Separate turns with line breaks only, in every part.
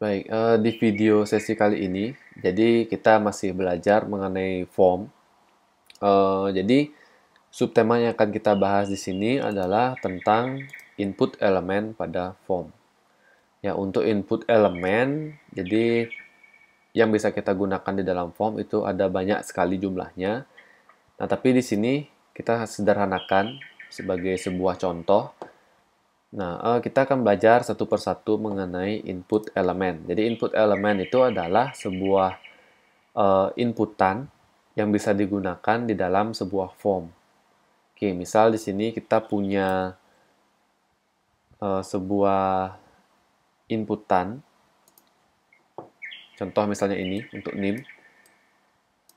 Baik, uh, di video sesi kali ini, jadi kita masih belajar mengenai form. Uh, jadi, subtema yang akan kita bahas di sini adalah tentang input elemen pada form. Ya, untuk input elemen, jadi yang bisa kita gunakan di dalam form itu ada banyak sekali jumlahnya. Nah, tapi di sini kita sederhanakan sebagai sebuah contoh Nah, eh, kita akan belajar satu persatu mengenai input elemen. Jadi, input elemen itu adalah sebuah uh, inputan yang bisa digunakan di dalam sebuah form. Oke, misal di sini kita punya uh, sebuah inputan. Contoh misalnya ini untuk NIM.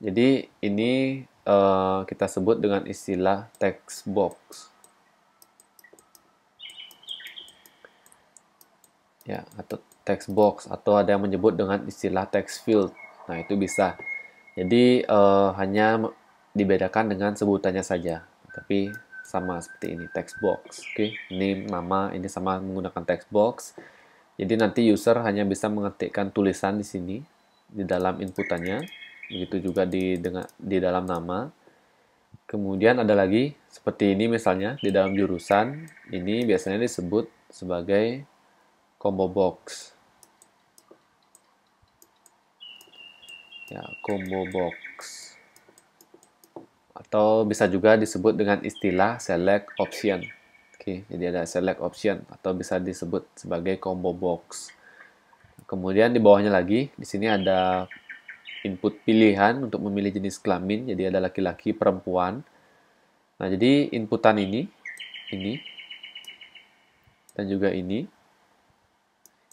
Jadi, ini uh, kita sebut dengan istilah text box. ya atau text box atau ada yang menyebut dengan istilah text field. Nah, itu bisa. Jadi uh, hanya dibedakan dengan sebutannya saja. Tapi sama seperti ini text box. Oke, okay? name, nama ini sama menggunakan text box. Jadi nanti user hanya bisa mengetikkan tulisan di sini di dalam inputannya, begitu juga di dengan di dalam nama. Kemudian ada lagi seperti ini misalnya di dalam jurusan, ini biasanya disebut sebagai combo box ya combo box atau bisa juga disebut dengan istilah select option oke jadi ada select option atau bisa disebut sebagai combo box kemudian di bawahnya lagi di sini ada input pilihan untuk memilih jenis kelamin jadi ada laki-laki perempuan nah jadi inputan ini ini dan juga ini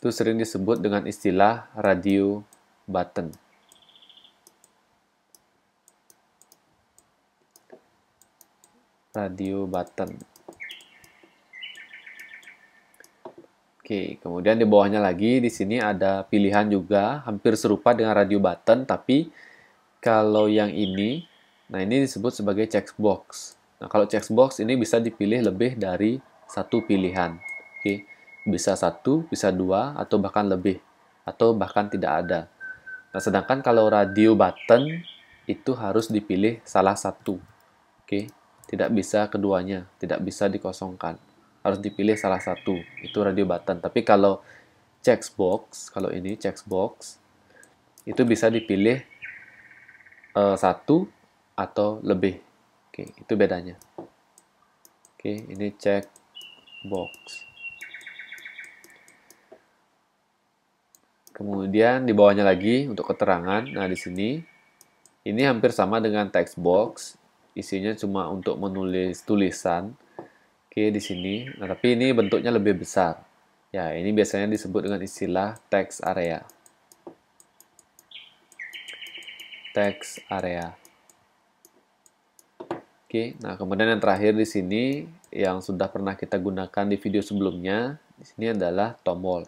itu sering disebut dengan istilah radio button. Radio button. Oke, kemudian di bawahnya lagi di sini ada pilihan juga hampir serupa dengan radio button tapi kalau yang ini nah ini disebut sebagai checkbox. Nah, kalau checkbox ini bisa dipilih lebih dari satu pilihan. Oke bisa satu, bisa dua, atau bahkan lebih, atau bahkan tidak ada. Nah, sedangkan kalau radio button itu harus dipilih salah satu. Oke, tidak bisa keduanya, tidak bisa dikosongkan. Harus dipilih salah satu, itu radio button. Tapi kalau checkbox, kalau ini checkbox, itu bisa dipilih uh, satu atau lebih. Oke, itu bedanya. Oke, ini checkbox. Kemudian di bawahnya lagi untuk keterangan. Nah, di sini ini hampir sama dengan text box. Isinya cuma untuk menulis tulisan. Oke, di sini. Nah, tapi ini bentuknya lebih besar. Ya, ini biasanya disebut dengan istilah text area. Text area. Oke, nah kemudian yang terakhir di sini yang sudah pernah kita gunakan di video sebelumnya, di sini adalah tombol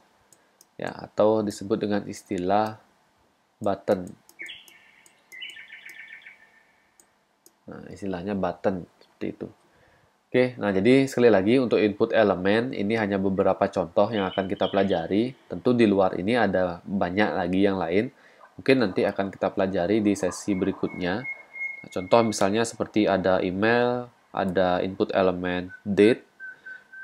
ya atau disebut dengan istilah button. Nah, istilahnya button seperti itu. Oke, nah jadi sekali lagi untuk input elemen ini hanya beberapa contoh yang akan kita pelajari. Tentu di luar ini ada banyak lagi yang lain. Mungkin nanti akan kita pelajari di sesi berikutnya. Nah, contoh misalnya seperti ada email, ada input elemen date,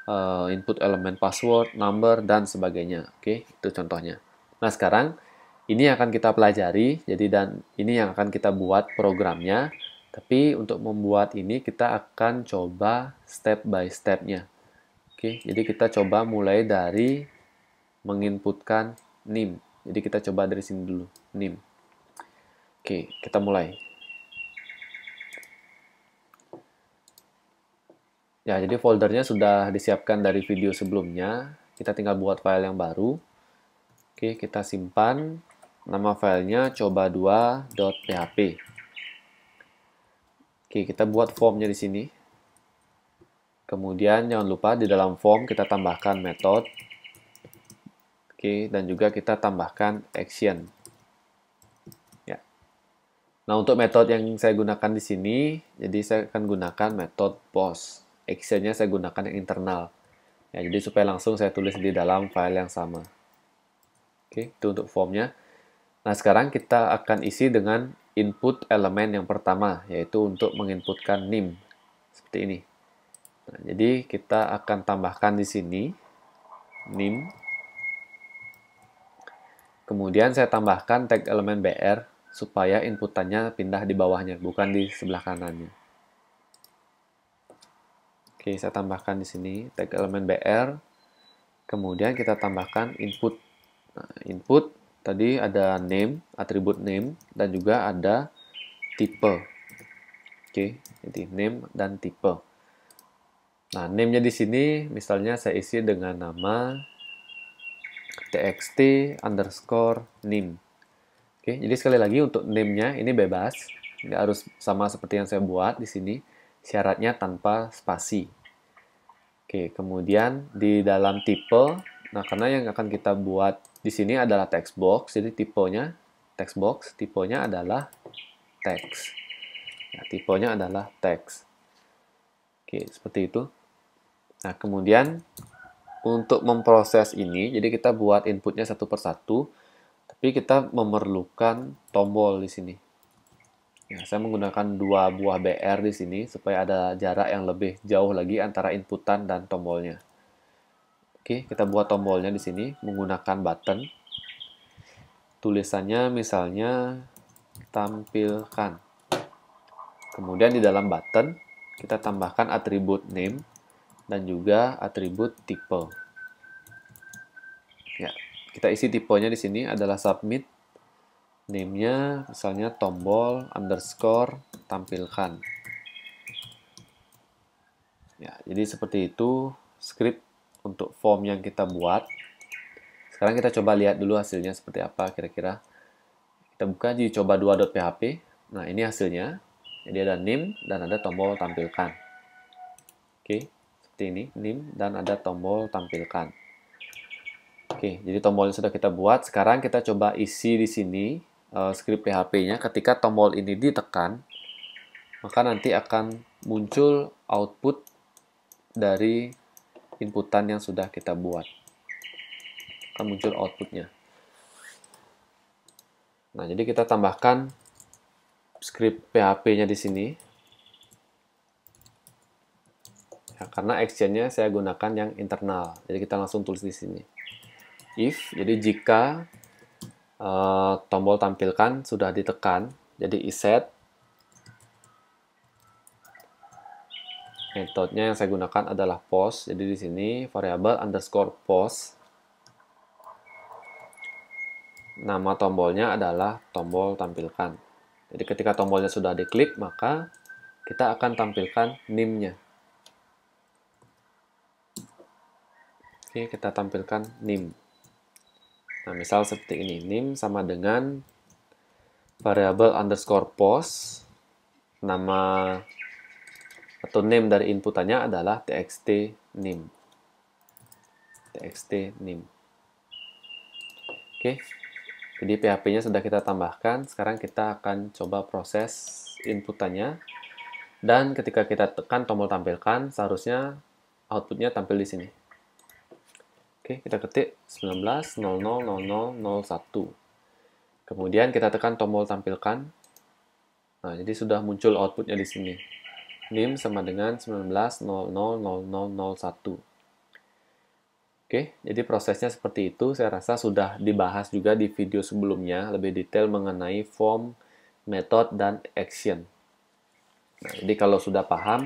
uh, input elemen password, number, dan sebagainya. Oke, okay? itu contohnya. Nah, sekarang ini yang akan kita pelajari, jadi dan ini yang akan kita buat programnya. Tapi untuk membuat ini kita akan coba step by stepnya. Oke, jadi kita coba mulai dari menginputkan NIM. Jadi kita coba dari sini dulu, NIM. Oke, kita mulai. Ya, jadi foldernya sudah disiapkan dari video sebelumnya. Kita tinggal buat file yang baru. Oke, kita simpan. Nama filenya coba2.php. Oke, kita buat formnya di sini. Kemudian jangan lupa di dalam form kita tambahkan method Oke, dan juga kita tambahkan action. Ya. Nah, untuk method yang saya gunakan di sini, jadi saya akan gunakan method post actionnya saya gunakan yang internal. Ya, jadi supaya langsung saya tulis di dalam file yang sama. Oke, itu untuk formnya. Nah, sekarang kita akan isi dengan input elemen yang pertama, yaitu untuk menginputkan NIM. Seperti ini. Nah, jadi kita akan tambahkan di sini NIM. Kemudian saya tambahkan tag elemen BR supaya inputannya pindah di bawahnya, bukan di sebelah kanannya. Oke, saya tambahkan di sini tag elemen BR. Kemudian kita tambahkan input. Nah, input tadi ada name, atribut name, dan juga ada tipe. Oke, jadi name dan tipe. Nah, name-nya di sini misalnya saya isi dengan nama txt underscore name. Oke, jadi sekali lagi untuk name-nya ini bebas. Nggak harus sama seperti yang saya buat di sini syaratnya tanpa spasi. Oke, kemudian di dalam tipe, nah karena yang akan kita buat di sini adalah text box, jadi tipenya text box, tipenya adalah text. Nah, tipenya adalah text. Oke, seperti itu. Nah, kemudian untuk memproses ini, jadi kita buat inputnya satu persatu, tapi kita memerlukan tombol di sini. Ya, saya menggunakan dua buah BR di sini supaya ada jarak yang lebih jauh lagi antara inputan dan tombolnya. Oke, kita buat tombolnya di sini menggunakan button. Tulisannya misalnya tampilkan. Kemudian di dalam button kita tambahkan atribut name dan juga atribut tipe. Ya, kita isi tipenya di sini adalah submit Namenya misalnya tombol underscore tampilkan. Ya, jadi seperti itu script untuk form yang kita buat. Sekarang kita coba lihat dulu hasilnya seperti apa kira-kira. Kita buka di coba 2.php. Nah, ini hasilnya. Jadi ada name dan ada tombol tampilkan. Oke, seperti ini, name dan ada tombol tampilkan. Oke, jadi tombolnya sudah kita buat. Sekarang kita coba isi di sini Eh, script PHP-nya ketika tombol ini ditekan maka nanti akan muncul output dari inputan yang sudah kita buat akan muncul outputnya nah jadi kita tambahkan script PHP-nya di sini ya, karena action-nya saya gunakan yang internal jadi kita langsung tulis di sini if jadi jika Eh, tombol tampilkan sudah ditekan jadi iset metodenya yang saya gunakan adalah post jadi di sini variabel underscore post nama tombolnya adalah tombol tampilkan jadi ketika tombolnya sudah diklik maka kita akan tampilkan nimnya. Oke, kita tampilkan nim. Nah, misal seperti ini, nim sama dengan variable underscore post, nama atau name dari inputannya adalah txt nim. txt nim. Oke, jadi PHP-nya sudah kita tambahkan. Sekarang kita akan coba proses inputannya. Dan ketika kita tekan tombol tampilkan, seharusnya outputnya tampil di sini. Oke, kita ketik 19.00.00.01. Kemudian kita tekan tombol tampilkan. Nah, jadi sudah muncul outputnya di sini. NIM sama dengan 19.00.00.01. Oke, jadi prosesnya seperti itu. Saya rasa sudah dibahas juga di video sebelumnya, lebih detail mengenai form, method, dan action. Nah, jadi kalau sudah paham,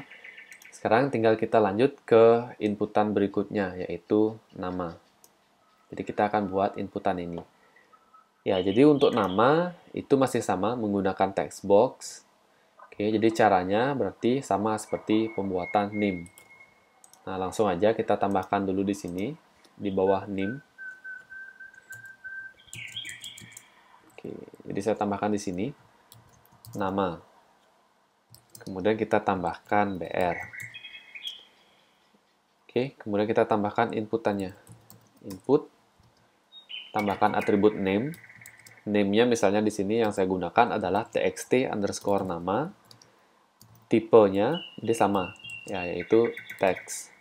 sekarang tinggal kita lanjut ke inputan berikutnya, yaitu nama. Jadi kita akan buat inputan ini. Ya, jadi untuk nama itu masih sama menggunakan text box. Oke, jadi caranya berarti sama seperti pembuatan NIM. Nah, langsung aja kita tambahkan dulu di sini, di bawah NIM. Oke, jadi saya tambahkan di sini nama. Kemudian kita tambahkan BR. Oke, kemudian kita tambahkan inputannya. Input, tambahkan atribut name. Name-nya misalnya di sini yang saya gunakan adalah txt underscore nama. Tipenya dia sama, ya, yaitu text.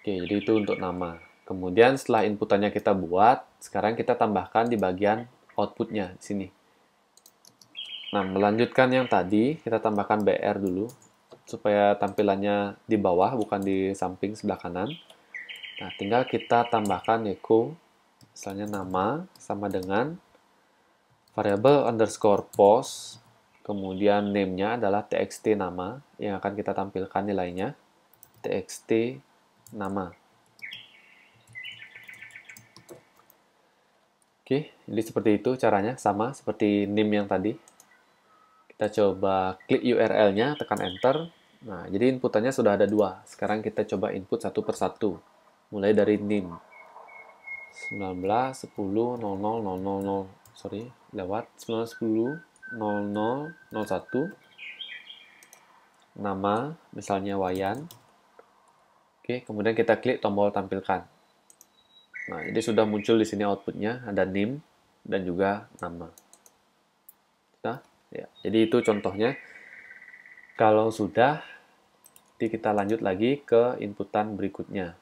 Oke, jadi itu untuk nama. Kemudian setelah inputannya kita buat, sekarang kita tambahkan di bagian outputnya di sini. Nah, melanjutkan yang tadi, kita tambahkan BR dulu, supaya tampilannya di bawah, bukan di samping sebelah kanan. Nah, tinggal kita tambahkan echo misalnya nama sama dengan variable underscore post, kemudian name-nya adalah txt nama, yang akan kita tampilkan nilainya, txt nama. Oke, jadi seperti itu caranya, sama seperti name yang tadi. Kita coba klik URL-nya, tekan Enter. Nah, jadi inputannya sudah ada dua. Sekarang kita coba input satu persatu. Mulai dari NIM. 19, 10, 00, 00, 00. Sorry, lewat. 19, 10, 00, 01. Nama, misalnya Wayan. Oke, kemudian kita klik tombol tampilkan. Nah, jadi sudah muncul di sini outputnya, ada NIM dan juga nama. Ya, jadi itu contohnya. Kalau sudah, nanti kita lanjut lagi ke inputan berikutnya.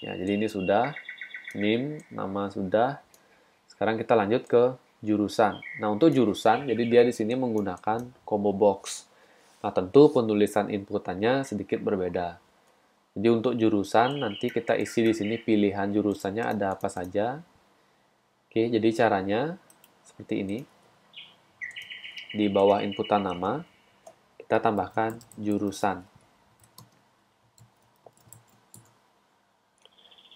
Ya, jadi ini sudah, NIM, nama sudah. Sekarang kita lanjut ke jurusan. Nah, untuk jurusan, jadi dia di sini menggunakan combo box. Nah, tentu penulisan inputannya sedikit berbeda. Jadi untuk jurusan nanti kita isi di sini pilihan jurusannya ada apa saja. Oke, jadi caranya seperti ini di bawah inputan nama, kita tambahkan jurusan.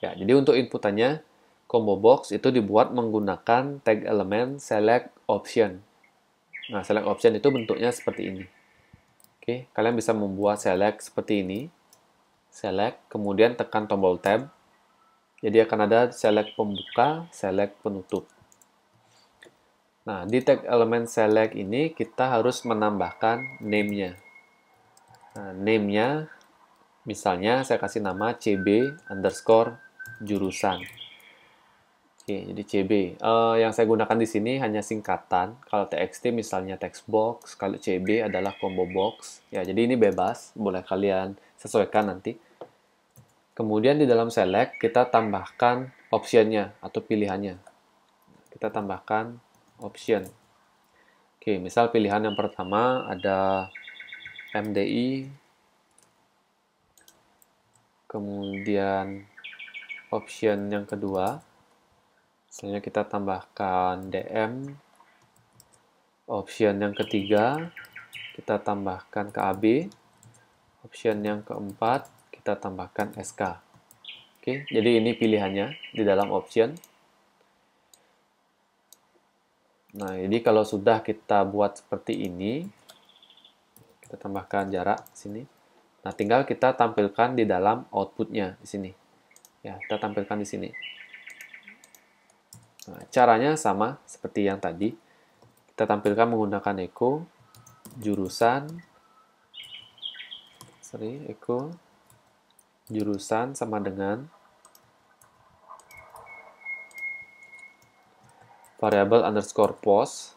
Ya, jadi untuk inputannya, combo box itu dibuat menggunakan tag elemen select option. Nah, select option itu bentuknya seperti ini. Oke, kalian bisa membuat select seperti ini. Select, kemudian tekan tombol tab. Jadi akan ada select pembuka, select penutup. Nah, di tag elemen select ini kita harus menambahkan name-nya. Nah, name-nya misalnya saya kasih nama CB underscore jurusan. Oke, jadi CB. Uh, eh, yang saya gunakan di sini hanya singkatan. Kalau TXT misalnya text box, kalau CB adalah combo box. Ya, jadi ini bebas, boleh kalian sesuaikan nanti. Kemudian di dalam select kita tambahkan option-nya atau pilihannya. Kita tambahkan option. Oke, misal pilihan yang pertama ada MDI, kemudian option yang kedua, misalnya kita tambahkan DM, option yang ketiga, kita tambahkan KAB, option yang keempat, kita tambahkan SK. Oke, jadi ini pilihannya di dalam option. Nah, jadi kalau sudah kita buat seperti ini, kita tambahkan jarak sini. Nah, tinggal kita tampilkan di dalam outputnya di sini. Ya, kita tampilkan di sini. Nah, caranya sama seperti yang tadi. Kita tampilkan menggunakan echo, jurusan, sorry, echo, jurusan sama dengan variabel underscore pos,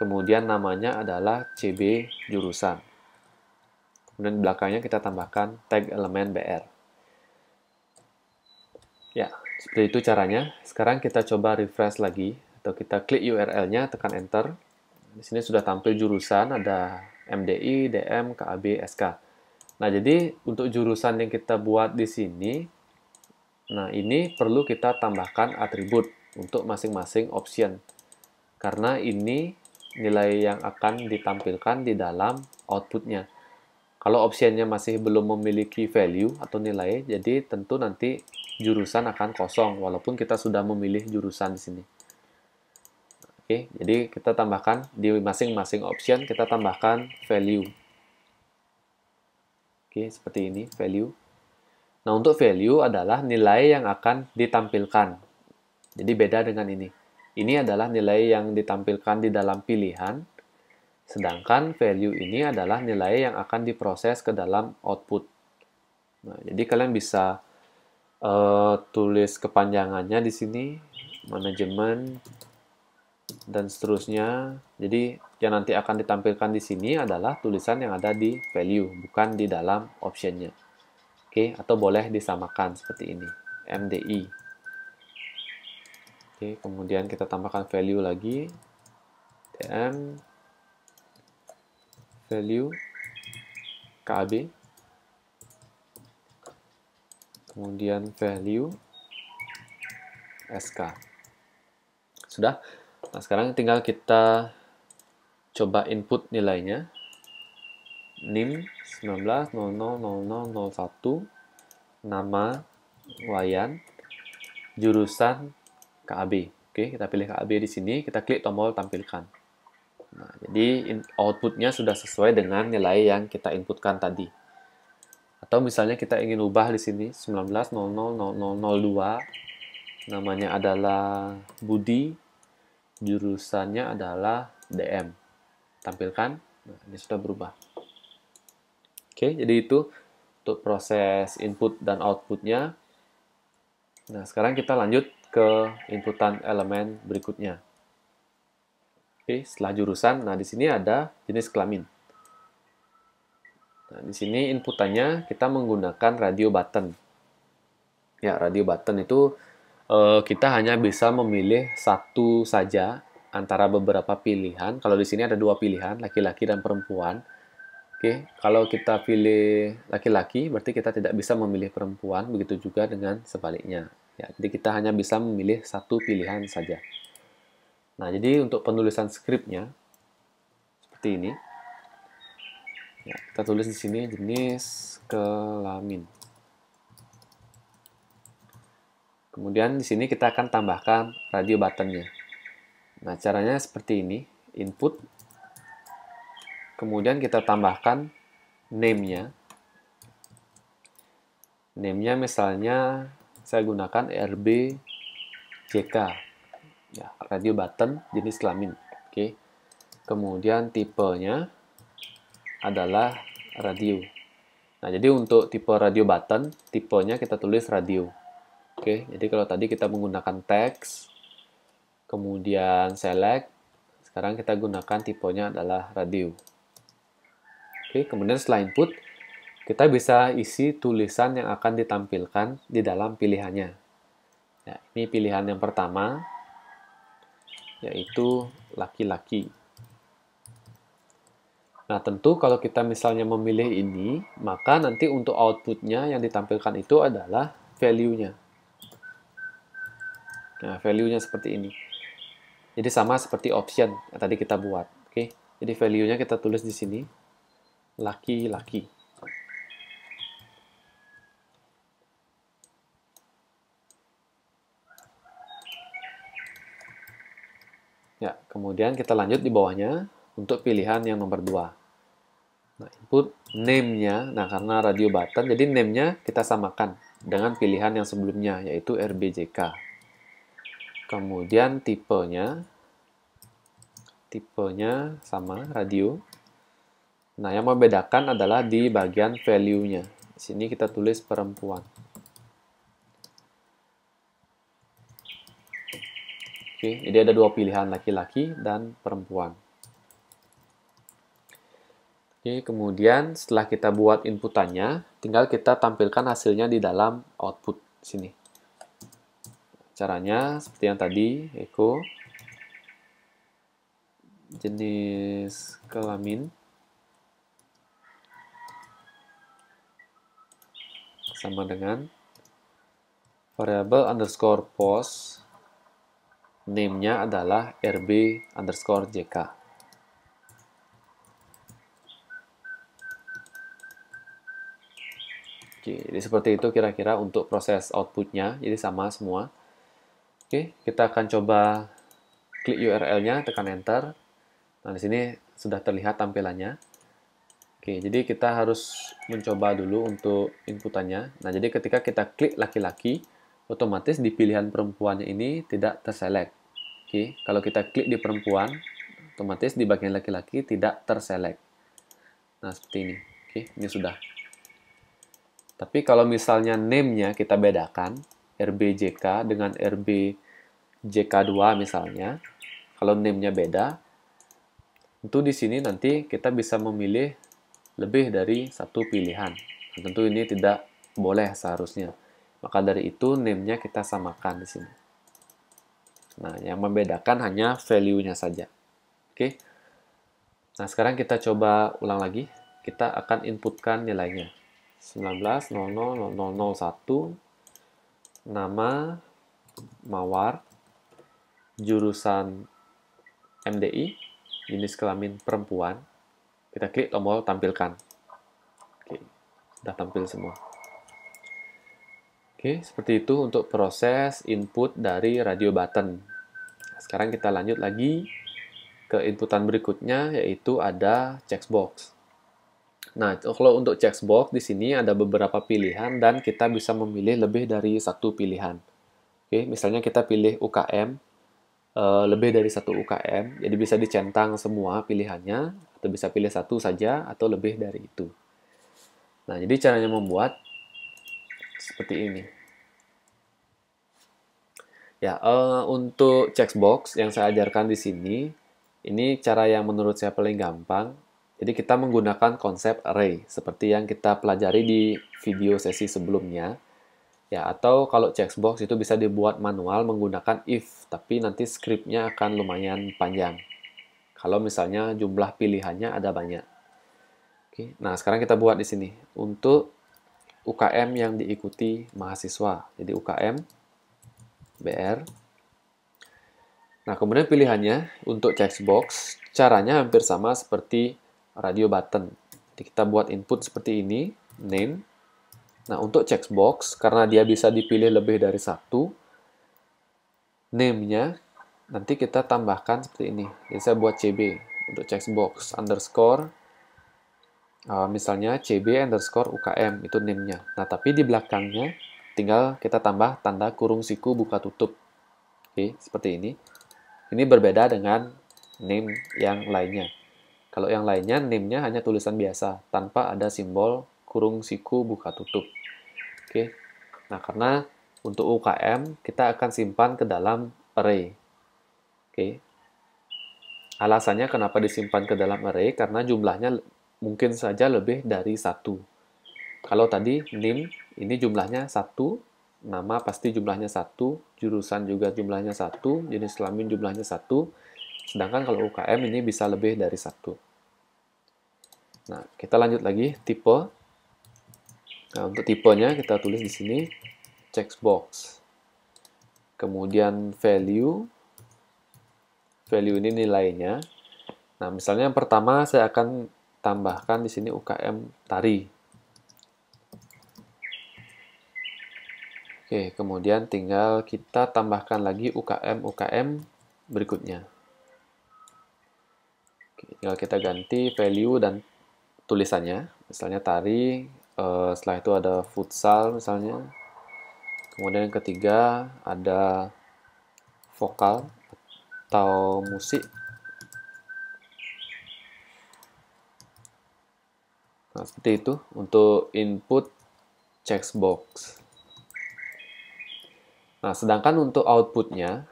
kemudian namanya adalah CB jurusan. Kemudian belakangnya kita tambahkan tag elemen BR. Ya, seperti itu caranya. Sekarang kita coba refresh lagi, atau kita klik URL-nya, tekan Enter. Di sini sudah tampil jurusan, ada MDI, DM, KAB, SK. Nah, jadi untuk jurusan yang kita buat di sini, nah ini perlu kita tambahkan atribut untuk masing-masing option karena ini nilai yang akan ditampilkan di dalam outputnya. Kalau optionnya masih belum memiliki value atau nilai, jadi tentu nanti jurusan akan kosong, walaupun kita sudah memilih jurusan di sini. Oke, jadi kita tambahkan di masing-masing option kita tambahkan value. Oke, seperti ini value. Nah, untuk value adalah nilai yang akan ditampilkan jadi beda dengan ini. Ini adalah nilai yang ditampilkan di dalam pilihan, sedangkan value ini adalah nilai yang akan diproses ke dalam output. Nah, jadi kalian bisa uh, tulis kepanjangannya di sini, manajemen dan seterusnya. Jadi yang nanti akan ditampilkan di sini adalah tulisan yang ada di value, bukan di dalam optionnya. Oke, okay? atau boleh disamakan seperti ini, MDI. Oke, kemudian kita tambahkan value lagi. DM value kb Kemudian value SK. Sudah. Nah, sekarang tinggal kita coba input nilainya. NIM 19000001 nama Wayan jurusan KAB. Oke, kita pilih KAB di sini, kita klik tombol tampilkan. Nah, jadi outputnya sudah sesuai dengan nilai yang kita inputkan tadi. Atau misalnya kita ingin ubah di sini 19.00.0002 namanya adalah Budi, jurusannya adalah DM. Tampilkan, nah, ini sudah berubah. Oke, jadi itu untuk proses input dan outputnya. Nah, sekarang kita lanjut ke inputan elemen berikutnya. Oke, setelah jurusan, nah di sini ada jenis kelamin. Nah, di sini inputannya kita menggunakan radio button. Ya, radio button itu eh, kita hanya bisa memilih satu saja antara beberapa pilihan. Kalau di sini ada dua pilihan, laki-laki dan perempuan. Oke, kalau kita pilih laki-laki, berarti kita tidak bisa memilih perempuan. Begitu juga dengan sebaliknya. Ya, jadi kita hanya bisa memilih satu pilihan saja. Nah, jadi untuk penulisan skripnya seperti ini. Ya, kita tulis di sini jenis kelamin. Kemudian di sini kita akan tambahkan radio buttonnya. Nah, caranya seperti ini. Input. Kemudian kita tambahkan name-nya. Name-nya misalnya saya gunakan RB JK ya, radio button jenis kelamin oke kemudian tipenya adalah radio nah jadi untuk tipe radio button tipenya kita tulis radio oke jadi kalau tadi kita menggunakan teks kemudian select sekarang kita gunakan tipenya adalah radio oke kemudian setelah input kita bisa isi tulisan yang akan ditampilkan di dalam pilihannya. Ya, ini pilihan yang pertama, yaitu laki-laki. Nah, tentu kalau kita misalnya memilih ini, maka nanti untuk outputnya yang ditampilkan itu adalah value-nya. Nah, value-nya seperti ini. Jadi sama seperti option yang tadi kita buat. Oke, jadi value-nya kita tulis di sini, laki-laki. Ya, kemudian kita lanjut di bawahnya untuk pilihan yang nomor 2. Nah, input name-nya, nah karena radio button, jadi name-nya kita samakan dengan pilihan yang sebelumnya, yaitu RBJK. Kemudian tipenya, tipenya sama radio. Nah, yang membedakan adalah di bagian value-nya. Di sini kita tulis perempuan. Oke, okay, jadi ada dua pilihan laki-laki dan perempuan. Oke, okay, kemudian setelah kita buat inputannya, tinggal kita tampilkan hasilnya di dalam output sini. Caranya seperti yang tadi, echo Jenis kelamin. Sama dengan variable underscore post name-nya adalah rb underscore jk. Oke, jadi seperti itu kira-kira untuk proses outputnya, jadi sama semua. Oke, kita akan coba klik URL-nya, tekan enter. Nah, di sini sudah terlihat tampilannya. Oke, jadi kita harus mencoba dulu untuk inputannya. Nah, jadi ketika kita klik laki-laki, otomatis di pilihan perempuannya ini tidak terselect. Oke, kalau kita klik di perempuan, otomatis di bagian laki-laki tidak terselect. Nah, seperti ini. Oke, ini sudah. Tapi kalau misalnya name-nya kita bedakan, RBJK dengan RBJK2 misalnya, kalau name-nya beda, tentu di sini nanti kita bisa memilih lebih dari satu pilihan. tentu ini tidak boleh seharusnya. Maka dari itu name-nya kita samakan di sini. Nah, yang membedakan hanya value-nya saja. Oke. Nah, sekarang kita coba ulang lagi. Kita akan inputkan nilainya. 19.00.001 nama mawar jurusan MDI jenis kelamin perempuan kita klik tombol tampilkan oke sudah tampil semua Oke, seperti itu untuk proses input dari radio button. Sekarang kita lanjut lagi ke inputan berikutnya yaitu ada checkbox. Nah, kalau untuk checkbox di sini ada beberapa pilihan dan kita bisa memilih lebih dari satu pilihan. Oke, misalnya kita pilih UKM, eh, lebih dari satu UKM, jadi bisa dicentang semua pilihannya, atau bisa pilih satu saja, atau lebih dari itu. Nah, jadi caranya membuat seperti ini. Ya, uh, untuk checkbox yang saya ajarkan di sini, ini cara yang menurut saya paling gampang. Jadi kita menggunakan konsep array seperti yang kita pelajari di video sesi sebelumnya. Ya, atau kalau checkbox itu bisa dibuat manual menggunakan if, tapi nanti scriptnya akan lumayan panjang. Kalau misalnya jumlah pilihannya ada banyak. Oke, nah sekarang kita buat di sini untuk UKM yang diikuti mahasiswa. Jadi UKM BR. Nah, kemudian pilihannya untuk checkbox, caranya hampir sama seperti radio button. Jadi kita buat input seperti ini, name. Nah, untuk checkbox, karena dia bisa dipilih lebih dari satu, name-nya nanti kita tambahkan seperti ini. Jadi saya buat CB untuk checkbox underscore uh, misalnya CB underscore UKM itu name-nya. Nah, tapi di belakangnya Tinggal kita tambah tanda kurung siku buka tutup. Oke, seperti ini. Ini berbeda dengan name yang lainnya. Kalau yang lainnya, name-nya hanya tulisan biasa, tanpa ada simbol kurung siku buka tutup. Oke, nah karena untuk UKM, kita akan simpan ke dalam array. Oke, alasannya kenapa disimpan ke dalam array, karena jumlahnya mungkin saja lebih dari satu. Kalau tadi name ini jumlahnya satu, nama pasti jumlahnya satu, jurusan juga jumlahnya satu, jenis kelamin jumlahnya satu. Sedangkan kalau UKM ini bisa lebih dari satu. Nah, kita lanjut lagi tipe. Nah, untuk tipenya kita tulis di sini checkbox. Kemudian value. Value ini nilainya. Nah, misalnya yang pertama saya akan tambahkan di sini UKM tari. Oke, kemudian tinggal kita tambahkan lagi UKM-UKM berikutnya. Oke, tinggal kita ganti value dan tulisannya. Misalnya tari, eh, setelah itu ada futsal misalnya. Kemudian yang ketiga ada vokal atau musik. Nah, seperti itu untuk input checkbox. Nah, sedangkan untuk outputnya,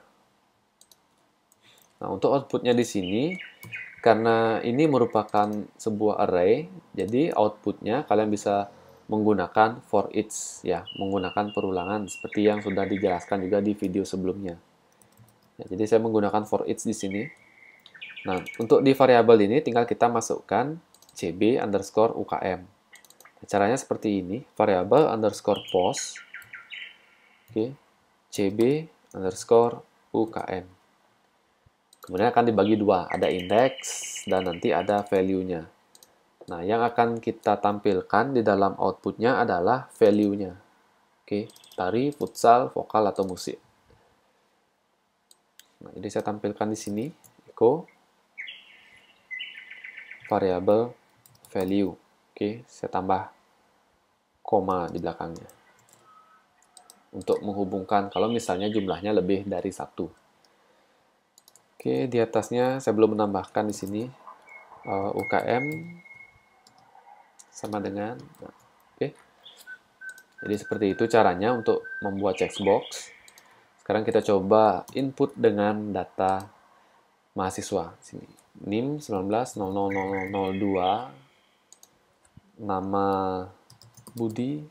nah untuk outputnya di sini, karena ini merupakan sebuah array, jadi outputnya kalian bisa menggunakan for each, ya, menggunakan perulangan seperti yang sudah dijelaskan juga di video sebelumnya. Ya, jadi saya menggunakan for each di sini. Nah, untuk di variabel ini tinggal kita masukkan cb underscore ukm. Caranya seperti ini, variabel underscore post. Oke, okay CB underscore UKM. Kemudian akan dibagi dua, ada indeks dan nanti ada value-nya. Nah, yang akan kita tampilkan di dalam outputnya adalah value-nya. Oke, tari, futsal, vokal, atau musik. Nah, ini saya tampilkan di sini, echo, variable, value. Oke, saya tambah koma di belakangnya untuk menghubungkan kalau misalnya jumlahnya lebih dari satu. Oke, di atasnya saya belum menambahkan di sini uh, eh, UKM sama dengan nah, oke. Jadi seperti itu caranya untuk membuat checkbox. Sekarang kita coba input dengan data mahasiswa sini. NIM 19.00002 nama Budi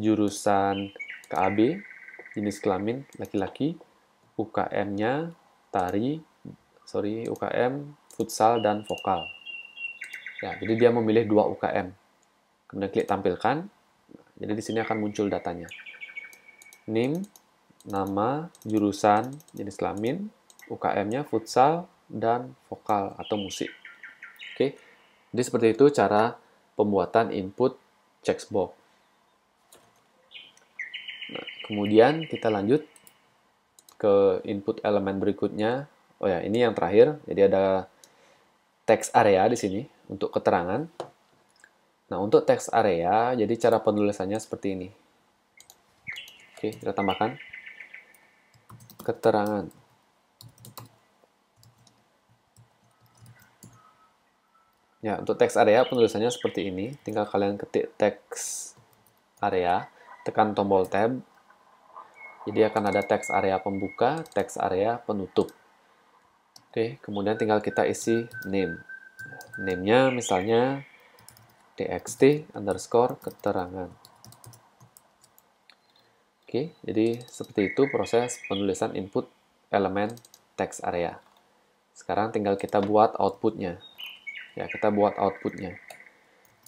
jurusan KAB, jenis kelamin laki-laki, UKM-nya tari, sorry, UKM, futsal, dan vokal. Ya, jadi dia memilih dua UKM. Kemudian klik tampilkan. Jadi di sini akan muncul datanya. NIM, nama, jurusan, jenis kelamin, UKM-nya futsal, dan vokal atau musik. Oke, jadi seperti itu cara pembuatan input checkbox. Kemudian kita lanjut ke input elemen berikutnya. Oh ya, ini yang terakhir. Jadi ada text area di sini untuk keterangan. Nah, untuk text area, jadi cara penulisannya seperti ini. Oke, kita tambahkan. Keterangan. Ya, untuk text area penulisannya seperti ini. Tinggal kalian ketik text area, tekan tombol tab, jadi akan ada teks area pembuka, teks area penutup. Oke, kemudian tinggal kita isi name. Name-nya misalnya txt underscore keterangan. Oke, jadi seperti itu proses penulisan input elemen teks area. Sekarang tinggal kita buat outputnya. Ya, kita buat outputnya.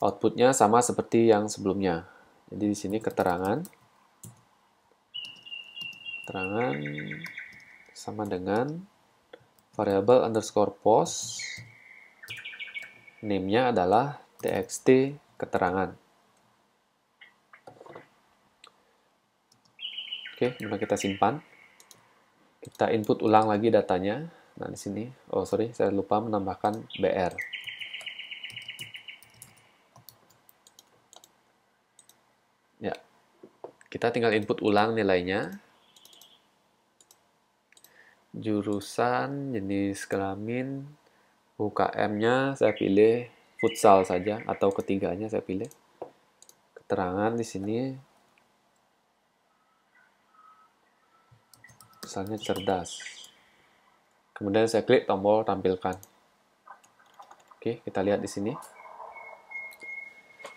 Outputnya sama seperti yang sebelumnya. Jadi di sini keterangan Keterangan sama dengan variabel underscore post name adalah txt keterangan. Oke, kemudian kita simpan. Kita input ulang lagi datanya. Nah, di sini, oh sorry, saya lupa menambahkan BR. Ya, kita tinggal input ulang nilainya jurusan, jenis kelamin, UKM-nya saya pilih futsal saja atau ketiganya saya pilih. Keterangan di sini misalnya cerdas. Kemudian saya klik tombol tampilkan. Oke, kita lihat di sini.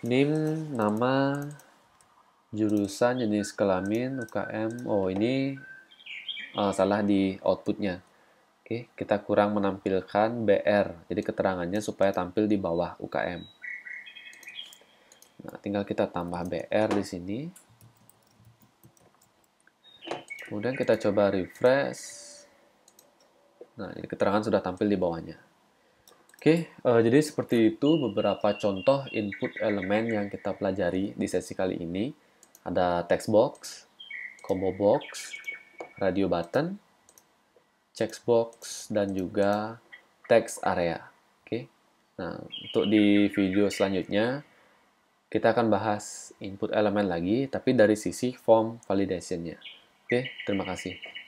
NIM, nama, jurusan, jenis kelamin, UKM. Oh, ini uh, salah di outputnya. Oke, okay, kita kurang menampilkan BR, jadi keterangannya supaya tampil di bawah UKM. Nah, tinggal kita tambah BR di sini. Kemudian kita coba refresh. Nah, jadi keterangan sudah tampil di bawahnya. Oke, uh, jadi seperti itu beberapa contoh input elemen yang kita pelajari di sesi kali ini. Ada text box, combo box, radio button, checkbox, dan juga text area. Oke. Nah, untuk di video selanjutnya kita akan bahas input elemen lagi, tapi dari sisi form validationnya. Oke, Oke, terima kasih.